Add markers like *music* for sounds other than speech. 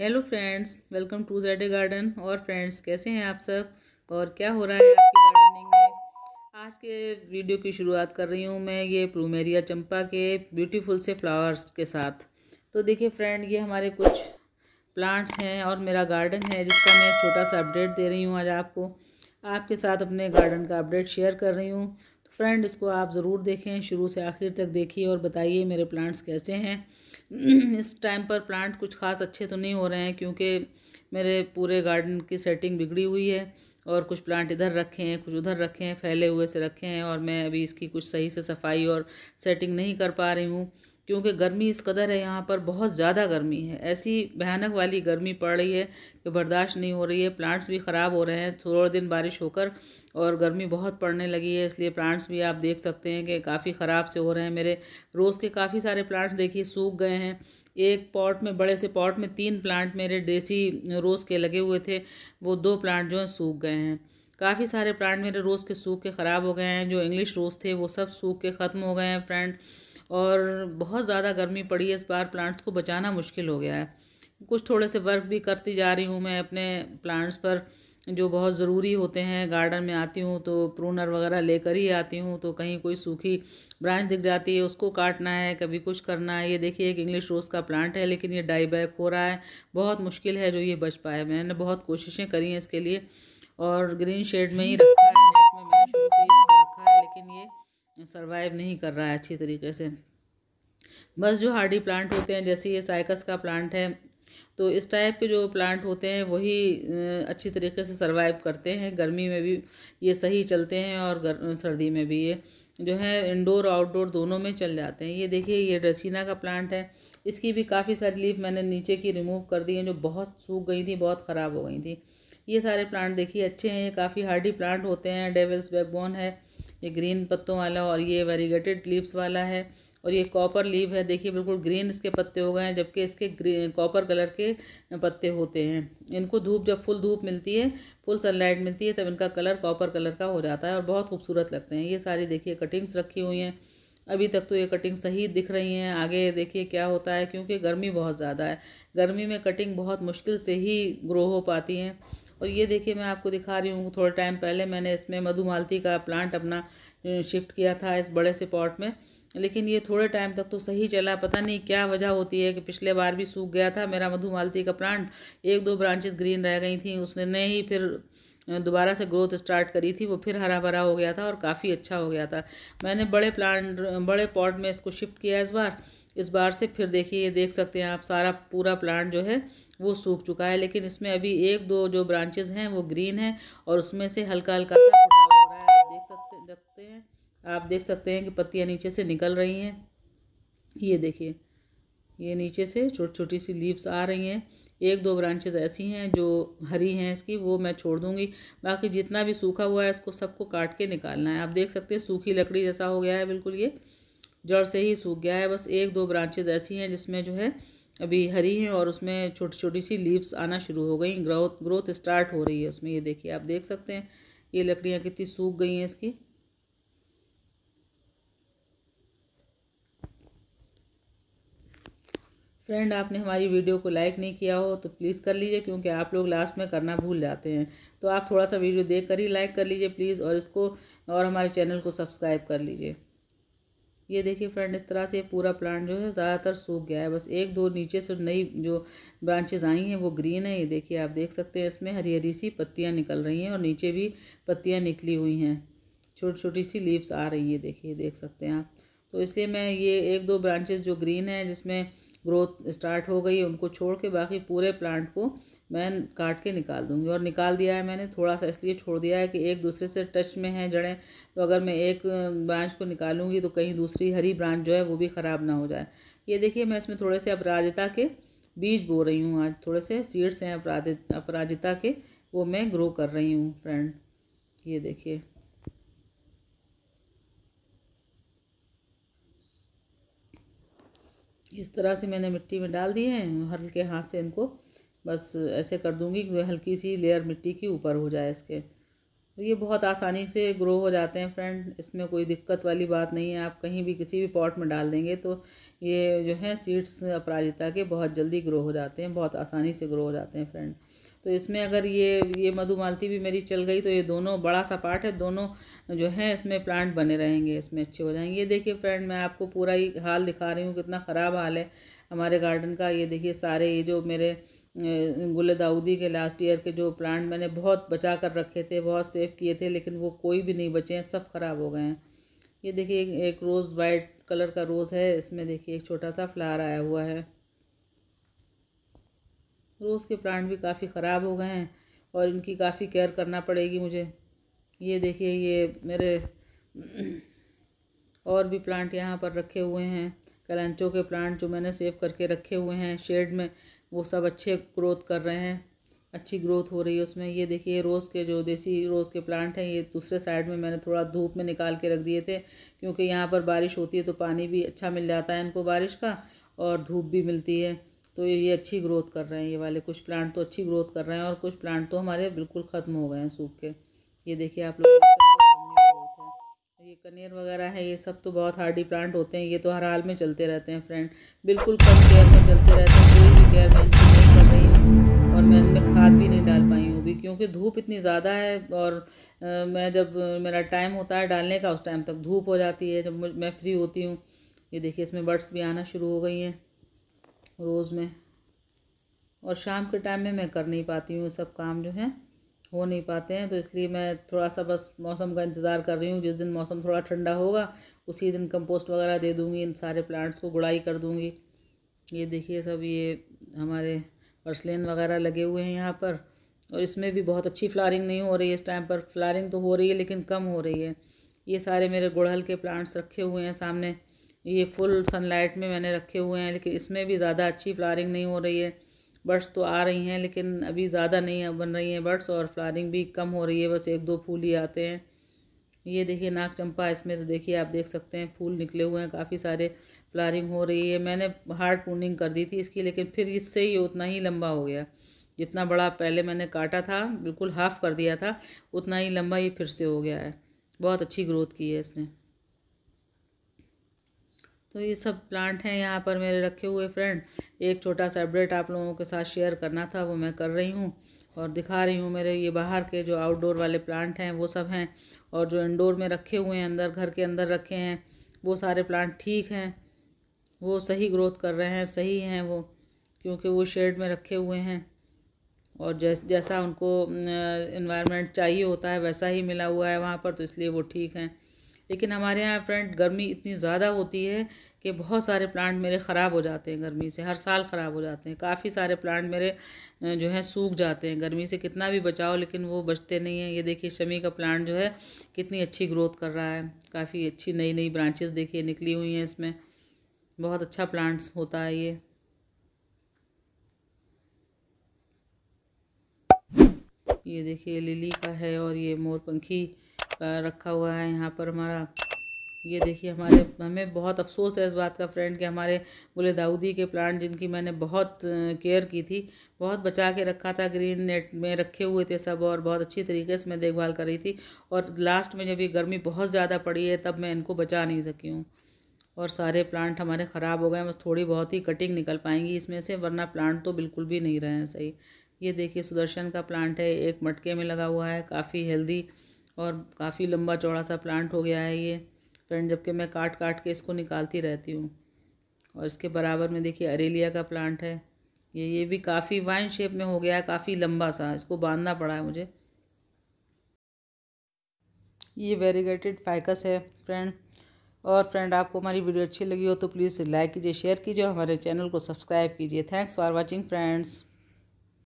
hello friends welcome to jade garden और friends कैसे हैं आप सब और क्या हो रहा है आपकी गार्डनिंग में आज के वीडियो की शुरुआत कर रही हूँ मैं ये प्रूमेरिया चंपा के ब्यूटीफुल से फ्लावर्स के साथ तो देखिए फ्रेंड ये हमारे कुछ प्लांट्स हैं और मेरा गार्डन है जिसका मैं छोटा सा अपडेट दे रही हूँ आज आपको आपके साथ अपने गार्डन का अपडेट शेयर कर रही हूँ तो फ्रेंड इसको आप ज़रूर देखें शुरू से आखिर तक देखिए और बताइए मेरे प्लांट्स कैसे हैं *clears throat* इस टाइम पर प्लांट कुछ खास अच्छे तो नहीं हो रहे हैं क्योंकि मेरे पूरे गार्डन की सेटिंग बिगड़ी हुई है और कुछ प्लांट इधर रखे हैं कुछ उधर रखे हैं फैले हुए से रखे हैं और मैं अभी इसकी कुछ सही से सफाई और सेटिंग नहीं कर पा रही हूँ क्योंकि गर्मी इस कदर है यहाँ पर बहुत ज़्यादा गर्मी है ऐसी भयानक वाली गर्मी पड़ रही है कि बर्दाश्त नहीं हो रही है प्लांट्स भी ख़राब हो रहे हैं थोड़े दिन बारिश होकर और गर्मी बहुत पड़ने लगी है इसलिए प्लांट्स भी आप देख सकते हैं कि काफ़ी ख़राब से हो रहे हैं मेरे रोज़ के काफ़ी सारे प्लांट्स देखिए सूख गए हैं एक पॉट में बड़े से पॉट में तीन प्लांट मेरे देसी रोज़ के लगे हुए थे वो दो प्लांट जो हैं सूख गए हैं काफ़ी सारे प्लांट मेरे रोज़ के सूख के ख़राब हो गए हैं जो इंग्लिश रोज़ थे वो सब सूख के ख़त्म हो गए हैं फ्रेंड और बहुत ज़्यादा गर्मी पड़ी है इस बार प्लांट्स को बचाना मुश्किल हो गया है कुछ थोड़े से वर्क भी करती जा रही हूँ मैं अपने प्लांट्स पर जो बहुत ज़रूरी होते हैं गार्डन में आती हूँ तो प्रूनर वगैरह लेकर ही आती हूँ तो कहीं कोई सूखी ब्रांच दिख जाती है उसको काटना है कभी कुछ करना है ये देखिए एक इंग्लिश रोज़ का प्लांट है लेकिन ये डाईबैक हो रहा है बहुत मुश्किल है जो ये बच पाए मैंने बहुत कोशिशें करी हैं इसके लिए और ग्रीन शेड में ही रखा है सर्वाइव नहीं कर रहा है अच्छी तरीके से बस जो हार्डी प्लांट होते हैं जैसे ये साइकस का प्लांट है तो इस टाइप के जो प्लांट होते हैं वही अच्छी तरीके से सर्वाइव करते हैं गर्मी में भी ये सही चलते हैं और सर्दी में भी ये जो है इंडोर आउटडोर दोनों में चल जाते हैं ये देखिए ये ड्रेसिना का प्लांट है इसकी भी काफ़ी सारी लीफ मैंने नीचे की रिमूव कर दी है जो बहुत सूख गई थी बहुत ख़राब हो गई थी ये सारे प्लांट देखिए अच्छे हैं ये काफ़ी हार्डी प्लांट होते हैं डेविल्स बैकबोन है ये ग्रीन पत्तों वाला और ये वेरीगेटेड लीव्स वाला है और ये कॉपर लीव है देखिए बिल्कुल ग्रीन इसके पत्ते हो गए हैं जबकि इसके कॉपर कलर के पत्ते होते हैं इनको धूप जब फुल धूप मिलती है फुल सनलाइट मिलती है तब इनका कलर कॉपर कलर का हो जाता है और बहुत खूबसूरत लगते हैं ये सारी देखिए कटिंग्स रखी हुई हैं अभी तक तो ये कटिंग सही दिख रही हैं आगे देखिए क्या होता है क्योंकि गर्मी बहुत ज़्यादा है गर्मी में कटिंग बहुत मुश्किल से ही ग्रो हो पाती हैं और ये देखिए मैं आपको दिखा रही हूँ थोड़ा टाइम पहले मैंने इसमें मधुमालती का प्लांट अपना शिफ्ट किया था इस बड़े से पॉट में लेकिन ये थोड़े टाइम तक तो सही चला पता नहीं क्या वजह होती है कि पिछले बार भी सूख गया था मेरा मधुमालती का प्लांट एक दो ब्रांचेस ग्रीन रह गई थी उसने नहीं फिर दोबारा से ग्रोथ स्टार्ट करी थी वो फिर हरा भरा हो गया था और काफ़ी अच्छा हो गया था मैंने बड़े प्लांट बड़े पॉट में इसको शिफ्ट किया इस बार इस बार से फिर देखिए ये देख सकते हैं आप सारा पूरा प्लांट जो है वो सूख चुका है लेकिन इसमें अभी एक दो जो ब्रांचेज हैं वो ग्रीन है और उसमें से हल्का हल्का सा फुटाव हो रहा है आप देख सकते रखते हैं आप देख सकते हैं कि पत्तियाँ नीचे से निकल रही हैं ये देखिए ये नीचे से छोटी छोटी सी लीव्स आ रही हैं एक दो ब्रांचेस ऐसी हैं जो हरी हैं इसकी वो मैं छोड़ दूँगी बाकी जितना भी सूखा हुआ है इसको सबको काट के निकालना है आप देख सकते हैं सूखी लकड़ी जैसा हो गया है बिल्कुल ये जड़ से ही सूख गया है बस एक दो ब्रांचेज ऐसी हैं जिसमें जो है अभी हरी हैं और उसमें छोटी छोटी सी लीव्स आना शुरू हो गई ग्रोथ ग्रोथ स्टार्ट हो रही है उसमें ये देखिए आप देख सकते हैं ये लकड़ियाँ कितनी सूख गई हैं इसकी फ्रेंड आपने हमारी वीडियो को लाइक नहीं किया हो तो प्लीज़ कर लीजिए क्योंकि आप लोग लास्ट में करना भूल जाते हैं तो आप थोड़ा सा वीडियो देख कर ही लाइक कर लीजिए प्लीज़ और इसको और हमारे चैनल को सब्सक्राइब कर लीजिए ये देखिए फ्रेंड इस तरह से पूरा प्लांट जो है ज़्यादातर सूख गया है बस एक दो नीचे से नई जो ब्रांचेज आई हैं वो ग्रीन है ये देखिए आप देख सकते हैं इसमें हरी हरी सी पत्तियाँ निकल रही हैं और नीचे भी पत्तियाँ निकली हुई हैं छोटी छोटी सी लीव्स आ रही हैं देखिए देख सकते हैं आप तो इसलिए मैं ये एक दो ब्रांचेज जो ग्रीन है जिसमें ग्रोथ स्टार्ट हो गई उनको छोड़ के बाकी पूरे प्लांट को मैं काट के निकाल दूंगी और निकाल दिया है मैंने थोड़ा सा इसलिए छोड़ दिया है कि एक दूसरे से टच में है जड़ें तो अगर मैं एक ब्रांच को निकालूंगी तो कहीं दूसरी हरी ब्रांच जो है वो भी ख़राब ना हो जाए ये देखिए मैं इसमें थोड़े से अपराजिता के बीज बो रही हूँ आज थोड़े से सीड्स हैं अपराजिता के वो मैं ग्रो कर रही हूँ फ्रेंड ये देखिए इस तरह से मैंने मिट्टी में डाल दिए हैं हल्के हाथ से इनको बस ऐसे कर दूंगी कि हल्की सी लेयर मिट्टी की ऊपर हो जाए इसके तो ये बहुत आसानी से ग्रो हो जाते हैं फ्रेंड इसमें कोई दिक्कत वाली बात नहीं है आप कहीं भी किसी भी पॉट में डाल देंगे तो ये जो है सीड्स अपराजिता के बहुत जल्दी ग्रो हो जाते हैं बहुत आसानी से ग्रो हो जाते हैं फ्रेंड तो इसमें अगर ये ये मधुमालती भी मेरी चल गई तो ये दोनों बड़ा सा पार्ट है दोनों जो है इसमें प्लांट बने रहेंगे इसमें अच्छे हो जाएंगे ये देखिए फ्रेंड मैं आपको पूरा ही हाल दिखा रही हूँ कितना ख़राब हाल है हमारे गार्डन का ये देखिए सारे ये जो मेरे गुल दाऊदी के लास्ट ईयर के जो प्लांट मैंने बहुत बचा कर रखे थे बहुत सेव किए थे लेकिन वो कोई भी नहीं बचे हैं सब ख़राब हो गए हैं ये देखिए एक रोज़ वाइट कलर का रोज़ है इसमें देखिए एक छोटा सा फ्लावर आया हुआ है रोज़ के प्लांट भी काफ़ी ख़राब हो गए हैं और इनकी काफ़ी केयर करना पड़ेगी मुझे ये देखिए ये मेरे और भी प्लांट यहाँ पर रखे हुए हैं कलंचों के प्लांट जो मैंने सेव करके रखे हुए हैं शेड में वो सब अच्छे ग्रोथ कर रहे हैं अच्छी ग्रोथ हो रही है उसमें ये देखिए रोज़ के जो देसी रोज़ के प्लांट हैं ये दूसरे साइड में मैंने थोड़ा धूप में निकाल के रख दिए थे क्योंकि यहाँ पर बारिश होती है तो पानी भी अच्छा मिल जाता है इनको बारिश का और धूप भी मिलती है तो ये अच्छी ग्रोथ कर रहे हैं ये वाले कुछ प्लांट तो अच्छी ग्रोथ कर रहे हैं और कुछ प्लांट तो हमारे बिल्कुल ख़त्म हो गए हैं सूख के ये देखिए आप लोग ये कनेर वगैरह है ये सब तो बहुत हार्डी प्लांट होते हैं ये तो हर हाल में चलते रहते हैं फ्रेंड बिल्कुल कम केयर में चलते रहते हैं कोई भी केयर मैं नहीं कर रही हूँ और मैं उनमें खाद भी नहीं डाल पाई हूँ अभी क्योंकि धूप इतनी ज़्यादा है और आ, मैं जब मेरा टाइम होता है डालने का उस टाइम तक धूप हो जाती है जब मैं फ्री होती हूँ ये देखिए इसमें बर्ड्स भी आना शुरू हो गई हैं रोज़ में और शाम के टाइम में मैं कर नहीं पाती हूँ सब काम जो है हो नहीं पाते हैं तो इसलिए मैं थोड़ा सा बस मौसम का इंतज़ार कर रही हूँ जिस दिन मौसम थोड़ा ठंडा होगा उसी दिन कंपोस्ट वगैरह दे दूँगी इन सारे प्लांट्स को गुड़ाई कर दूँगी ये देखिए सब ये हमारे पर्सलेन वगैरह लगे हुए हैं यहाँ पर और इसमें भी बहुत अच्छी फ्लारिंग नहीं हो रही है इस टाइम पर फ्लारिंग तो हो रही है लेकिन कम हो रही है ये सारे मेरे गुड़हल के प्लांट्स रखे हुए हैं सामने ये फुल सनलाइट में मैंने रखे हुए हैं लेकिन इसमें भी ज़्यादा अच्छी फ्लारिंग नहीं हो रही है बर्ड्स तो आ रही हैं लेकिन अभी ज़्यादा नहीं बन रही हैं बर्ड्स और फ्लारिंग भी कम हो रही है बस एक दो फूल ही आते हैं ये देखिए नाग चंपा इसमें तो देखिए आप देख सकते हैं फूल निकले हुए हैं काफ़ी सारे फ्लारिंग हो रही है मैंने हार्ड पूर्निंग कर दी थी इसकी लेकिन फिर इससे ही उतना ही लंबा हो गया जितना बड़ा पहले मैंने काटा था बिल्कुल हाफ़ कर दिया था उतना ही लंबा ये फिर से हो गया है बहुत अच्छी ग्रोथ की है इसने तो ये सब प्लांट हैं यहाँ पर मेरे रखे हुए फ्रेंड एक छोटा सा अपडेट आप लोगों के साथ शेयर करना था वो मैं कर रही हूँ और दिखा रही हूँ मेरे ये बाहर के जो आउटडोर वाले प्लांट हैं वो सब हैं और जो इनडोर में रखे हुए हैं अंदर घर के अंदर रखे हैं वो सारे प्लांट ठीक हैं वो सही ग्रोथ कर रहे हैं सही हैं वो क्योंकि वो शेड में रखे हुए हैं और जैस जैसा उनको इन्वायरमेंट चाहिए होता है वैसा ही मिला हुआ है वहाँ पर तो इसलिए वो ठीक हैं लेकिन हमारे यहाँ फ्रेंड गर्मी इतनी ज़्यादा होती है कि बहुत सारे प्लांट मेरे ख़राब हो जाते हैं गर्मी से हर साल ख़राब हो जाते हैं काफ़ी सारे प्लांट मेरे जो हैं सूख जाते हैं गर्मी से कितना भी बचाओ लेकिन वो बचते नहीं हैं ये देखिए शमी का प्लांट जो है कितनी अच्छी ग्रोथ कर रहा है काफ़ी अच्छी नई नई ब्रांचेस देखिए निकली हुई हैं इसमें बहुत अच्छा प्लांट्स होता है ये ये देखिए लिली का है और ये मोरपंखी रखा हुआ है यहाँ पर हमारा ये देखिए हमारे हमें बहुत अफसोस है इस बात का फ्रेंड कि हमारे बोले दाऊदी के प्लांट जिनकी मैंने बहुत केयर की थी बहुत बचा के रखा था ग्रीन नेट में रखे हुए थे सब और बहुत अच्छी तरीके से मैं देखभाल कर रही थी और लास्ट में जब ये गर्मी बहुत ज़्यादा पड़ी है तब मैं इनको बचा नहीं सकी हूँ और सारे प्लांट हमारे ख़राब हो गए बस थोड़ी बहुत ही कटिंग निकल पाएंगी इसमें से वरना प्लांट तो बिल्कुल भी नहीं रहे हैं सही ये देखिए सुदर्शन का प्लांट है एक मटके में लगा हुआ है काफ़ी हेल्दी और काफ़ी लंबा चौड़ा सा प्लांट हो गया है ये फ्रेंड जबकि मैं काट काट के इसको निकालती रहती हूँ और इसके बराबर में देखिए अरेलिया का प्लांट है ये ये भी काफ़ी वाइन शेप में हो गया है काफ़ी लंबा सा इसको बांधना पड़ा है मुझे ये वेरीगेटेड फाइकस है फ्रेंड और फ्रेंड आपको हमारी वीडियो अच्छी लगी हो तो प्लीज़ लाइक कीजिए शेयर कीजिए हमारे चैनल को सब्सक्राइब कीजिए थैंक्स फॉर वॉचिंग फ्रेंड्स